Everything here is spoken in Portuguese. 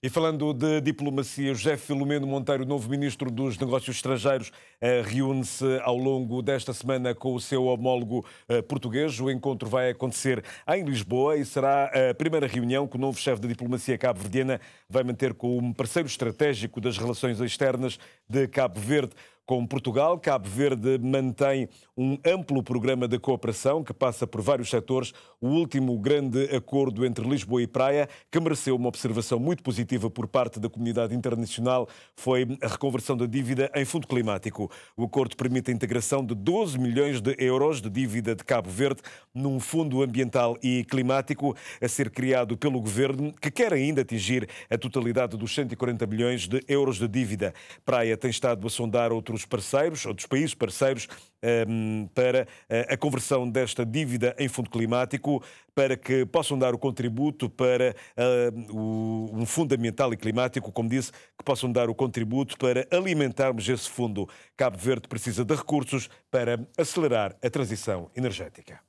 E falando de diplomacia, José Filomeno Monteiro, novo ministro dos Negócios Estrangeiros, eh, reúne-se ao longo desta semana com o seu homólogo eh, português. O encontro vai acontecer em Lisboa e será a primeira reunião que o novo chefe da diplomacia cabo-verdiana vai manter com um parceiro estratégico das relações externas de Cabo Verde com Portugal, Cabo Verde mantém um amplo programa de cooperação que passa por vários setores. O último grande acordo entre Lisboa e Praia, que mereceu uma observação muito positiva por parte da comunidade internacional, foi a reconversão da dívida em fundo climático. O acordo permite a integração de 12 milhões de euros de dívida de Cabo Verde num fundo ambiental e climático a ser criado pelo governo, que quer ainda atingir a totalidade dos 140 milhões de euros de dívida. Praia tem estado a sondar outros governos parceiros, ou dos países parceiros, ehm, para eh, a conversão desta dívida em fundo climático, para que possam dar o contributo para ehm, um fundamental e climático, como disse, que possam dar o contributo para alimentarmos esse fundo. Cabo Verde precisa de recursos para acelerar a transição energética.